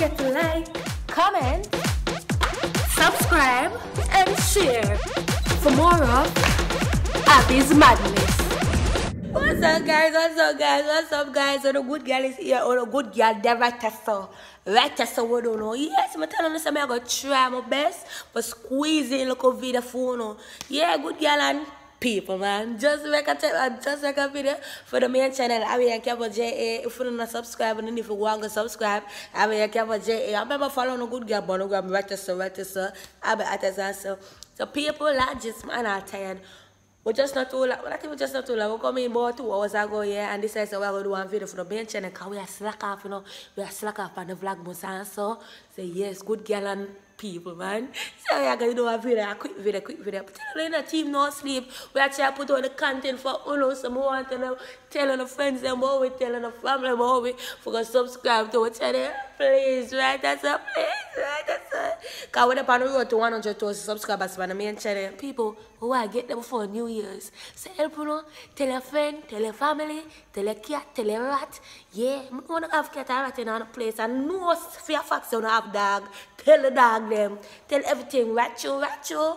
forget to like, comment, subscribe, and share for more of Abby's Madness. What's up, guys? What's up, guys? What's up, guys? Oh, the good girl is here. Oh, the good girl, the Ratasa. Ratasa, we don't know. Yes, I'm telling you, I'm going to try my best, for squeezing in, look over the phone. Oh. Yeah, good girl, and people, man. Just make a tip, uh, just make a video for the main channel. I mean, Kabo JA. If you do not subscribe, and if you want to subscribe, I mean, Kabo JA. I remember following a good girl, but I'm register, register. I be at his so. So people I just man are tired. we just not too like, well, think we just not too like, we come in about two hours ago, yeah, and this is we're going to do one video for the main channel because we are slack off, you know, we are slack off on the vlog, so, so yes, good girl and people, man. So I got to do a video, a quick video, quick video. But tell in the team not sleep. We actually put all the content for Uno, some more want to. them, telling the friends them what we telling the family what we for forgot subscribe to our channel. Please, right? That's a please, right? That's a Cause we're up on the road to 100,000 subscribers on the main channel. People, who I get them for New Year's. So help you know, tell a friend, tell a family, tell a cat, tell a rat. Yeah, I don't want to have cat and rat in a place. and no for a fact you don't have dog tell the dog them, tell everything, rat you, rat you.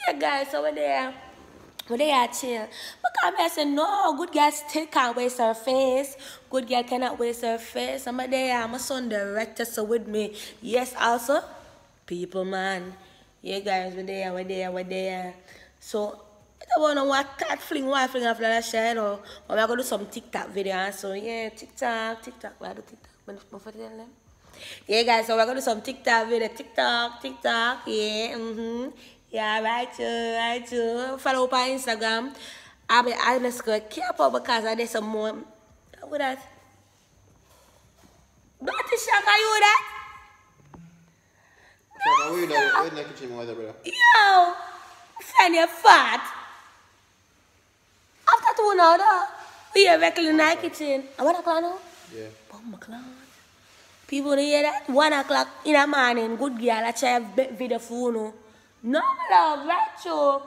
Yeah, guys, over there. But they are chill. But come here I say, no, good girl still can't waste her face. Good girl cannot waste her face. I'm there, I'm a son director, so with me. Yes, also, people, man. Yeah, guys, we're there, we're there, we're there. So, I don't know what cat fling, what fling after that shit, or i are going to do some TikTok video. So, yeah, TikTok, TikTok, where do TikTok? I'm going to them. Yeah, guys, so we're going to do some TikTok video. TikTok, TikTok, yeah, mm-hmm. Yeah, right, you, right, you. Follow up on Instagram. I'll be, I'm just going careful because I did some more. Look that. Not to shock you that. are not, we're not Yo, send your fat. After two now, though. We are regular in the kitchen. I want to clown now. Yeah. Bomb a clown. People hear that one o'clock in the morning, good girl, I try to video for you. No love, right you. Oh.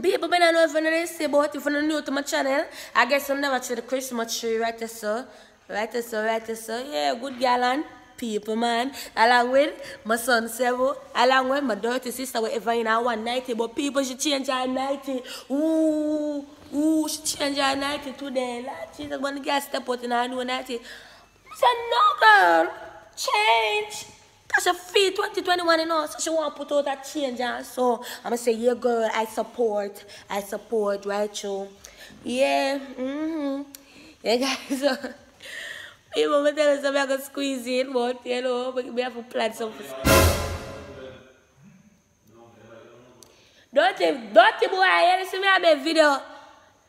People may not know if you know say about if you're new to my channel. I guess I'm never to the Christmas tree, right there, sir. Right there, sir, right there, sir. Yeah, good girl and people, man. Along with my son, Sevo. Oh, along with my daughter, sister, whatever, in our one nighty. But people should change our nighty. Eh. Ooh, ooh, she change our nighty eh, today. Like, she's going to get a step out in our new nighty. Eh. It's another change. That's a fee 2021 and all. So she want to put all that change Yeah. So I'm going to say, yeah, girl, I support. I support, right, you? Yeah. Mm-hmm. Yeah, guys. So, people tell us I'm going to squeeze in, but, you know, we have to plan something. Don't you, don't you, boy, I see me have a video.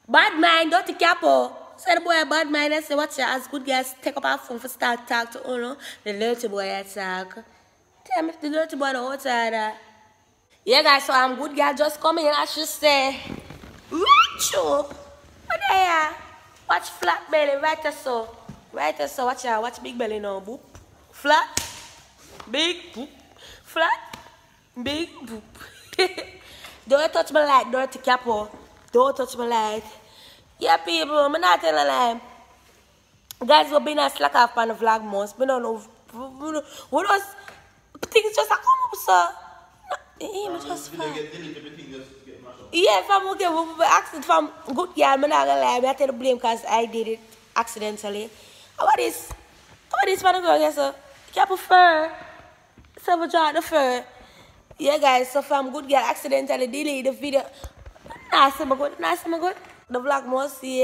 Bad mind, don't you, capo. So the boy bad minded say, watch your ass, good guys take up our phone for start talk to Uno. The little boy attack. Tell me if the little boy the outside. Yeah guys, so I'm um, good girl just come in. I should say, watch you. What there? Watch flat belly, right there so. Right there so, watch out, watch big belly now. Boop. Flat. Big boop. Flat. Big boop. Don't touch my light, dirty capo. Oh. Don't touch my light. Yeah, people, I'm not telling lie. Guys, we've been a slack off on the vlog most. We don't know. We don't. Things just come up, sir. No, um, just fine. Get deleted, everything just Yeah, fam, okay. We, we accident from good yeah, I'm not gonna lie. I'm not to blame because I did it accidentally. How about this? How about this, man? Girl, yes, sir. Cap a fur. draw the fur. Yeah, guys, so from good girl accidentally deleted the video. Nice, I'm good. Nice, I'm good the black must see.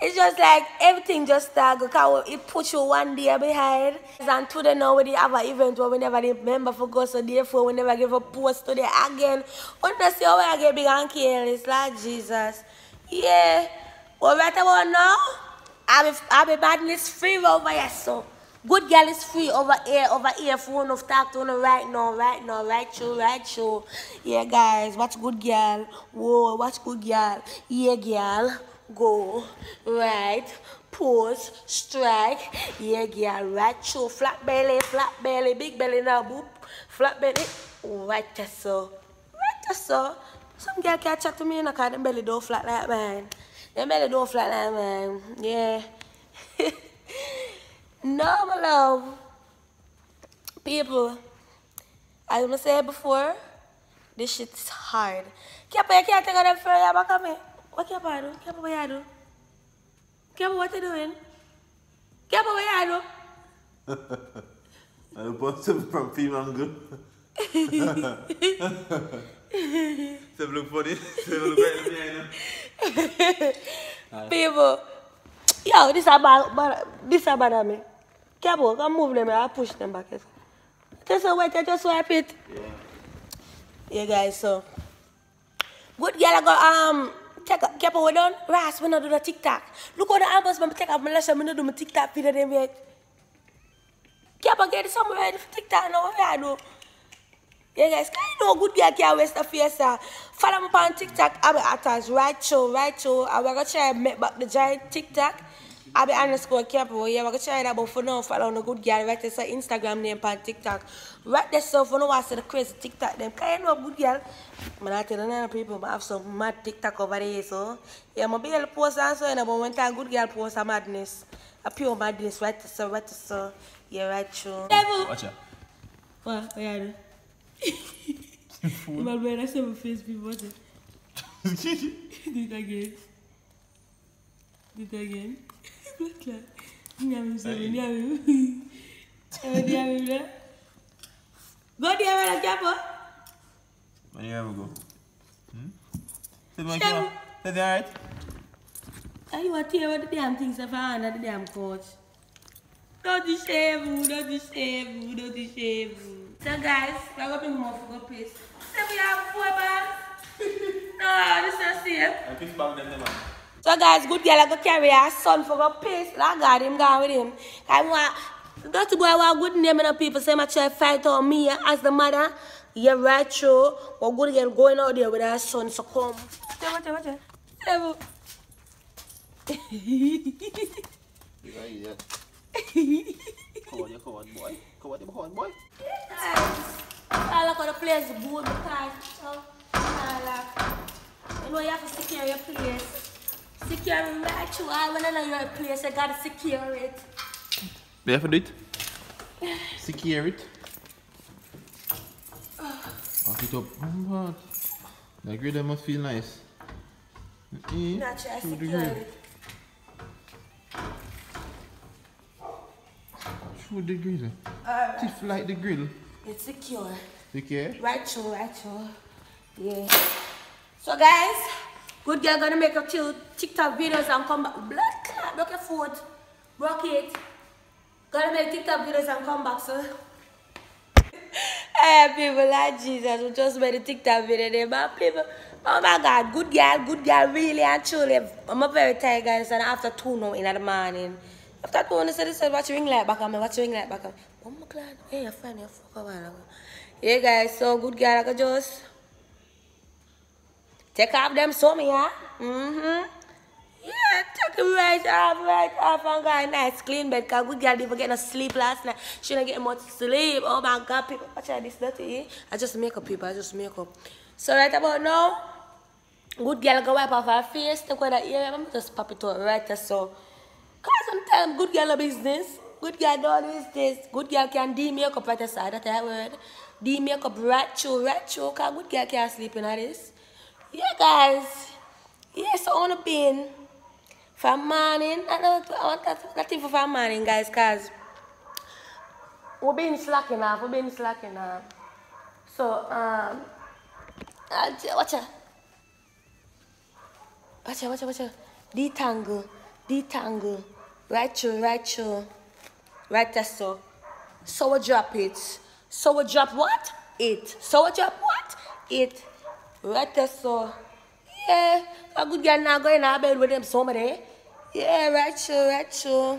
It's just like everything just start because it puts you one day behind. And today now we have an event where we never remember for God, so therefore we never give a post today again. see how I get big and careless like Jesus. Yeah. Well right about now, I be, I be badness free over here so. Good girl is free over here, over here. Phone you talk to her right now, right now, right show, right show. Yeah, guys, what's good girl? Whoa, what's good girl? Yeah, girl, go, right, pose, strike. Yeah, girl, right show, flat belly, flat belly, big belly now, boop, flat belly. Right, so, right, so. Some girl can't chat to me in a can't belly do flat like mine. Them belly do flat like mine, yeah. phenomenal. People, I am say before, this shit's hard. Kepa, you can't take out that fur, back at me. What Kepa do? Kepa, what you do? Kepa, what you doing? Kepa, what you do? I bought something from Pimango. Sebelum look funny. Sebelum look right behind you. People, yo, this a bad, bad, this a bad me. Cable, go move them. I push them back. Just a wait, I just swipe it. Yeah. yeah, guys, so. Good girl, I got, um, take up, keep we done. Ras, we not do the TikTok. Look on the Amber's. I'm take up my lesson, we not do my TikTok video them yet. Keep on getting somewhere ready for TikTok now, what I do? Yeah, guys, can you know good girl can waste a face, sir? Uh? Follow me on TikTok, I'm at us, right show, right show. I'm going to try and make back the giant TikTok. I be underscore capital. Yeah, we are gonna try that, but for now, follow the good girl. Write this on Instagram name and TikTok. Write this so for now, I see the crazy TikTok them. Can you know, a good girl? Man, I tell another people, I have some mad TikTok over there, so yeah, my be able to post and so, you know, but one time, good girl post a madness, a pure madness. Write this, so write this, so yeah, right, true. Devil. Watch out. What? What are you doing? My brother, I saw my face before. Do it again. Do it again. claro. Nyame sɛbɛ nyame ɛbɛ nyame brɛ godi ɛbɛ na kiapo. Where do you ever go? Hmm? Shabu. Is that alright? Are you out here with the damn things I found at the damn coach? Don't you shave, don't you shave, don't you shave. So guys, we're going to be more for peace. So we have four bags. no, this is not safe. I pick back them, So guys, good girl, I go carry her son for a piece. I got him, gone with him. I want, that boy want good name and people say my child fight on me as the mother. Yeah, right, sure. But good girl going out there with her son, so come. Wait, wait, wait, wait. you Come on, come on, boy. Come on, come on, boy. I like how the place good because, I like. You know you have to secure your place. Secure it right you all when know your place. I gotta secure it. have to do it. Secure it. Pak het op. Wat? That grader must feel nice. Mm, Not sure I secure the grill. Alright. Tiff like the grill. It's secure. Secure? Right, sure, right, sure. Yeah. So guys, Good girl gonna make a TikTok videos and come back. Blood clot, broke your foot, broke it. Gonna make TikTok videos and come back, sir. hey people, like Jesus, we just made a TikTok video there, my people, oh my God, good girl, good girl, really and truly. I'm a very tired guys, and after two now in the morning, after two, I said, I said, watch your ring light back on me, watch your ring light back on me. Oh my God, hey, I find you for a while ago. Yeah guys, so good girl, I could just... Take off them some, yeah? Mm-hmm. Yeah, take it right off, right off, and got a nice clean bed. Because good girl didn't get no sleep last night. She didn't get much sleep. Oh my God, people. Watch out, this dirty. Eh? I just make up, people. I just make up. So right about now, good girl go wipe off her face. Take away that Yeah, I'm just pop it out right there. So, because sometimes good girl business. Good girl don't use this. Good girl can do makeup right there. So that's that word. Do makeup right through, right through. Because good girl can't sleep in this yeah guys yes i want to be in for morning i don't i want that, that thing for morning guys because we've been slacking off we've been slacking off so um watch out watch out watch out watch out detangle detangle right through right through right there so so we drop it so we drop what it so we drop what it Right there, so. Yeah, a good girl now going to bed with them somebody. Yeah, right sure,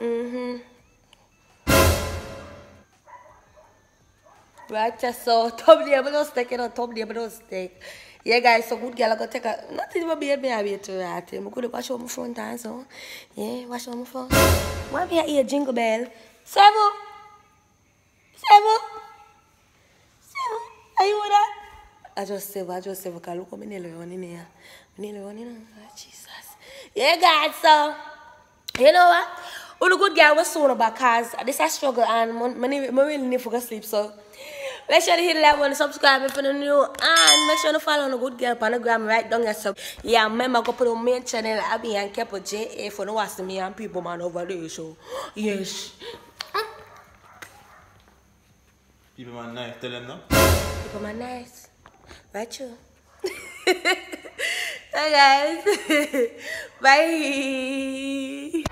Mm-hmm. Right there, so. Tom Lee, I'm not sticking on Tom Lee, I'm not stick. Yeah, guys, so good girl, I got take a... Nothing but beard, me, I be to that. I'm going to wash on my phone time, so. Yeah, watch on my phone. Why be I hear jingle bell? Seven! Seven! Seven! Are you with us? ajoseva ajoseva kaluko mineleyo nineya mineleyo nina ah, jesus yeah god so you know what Ulu good girl was soon about cause this I struggle and money really need for sleep so Make sure to hit like, one, subscribe if you're new, and make sure to follow on a good girl panogram right down yourself. Yeah, remember go put on main channel, I be and kept with JA for no asking me and people man over there, so yes. People man nice, tell them no. People man nice. Bye, you. Hi, guys. Bye.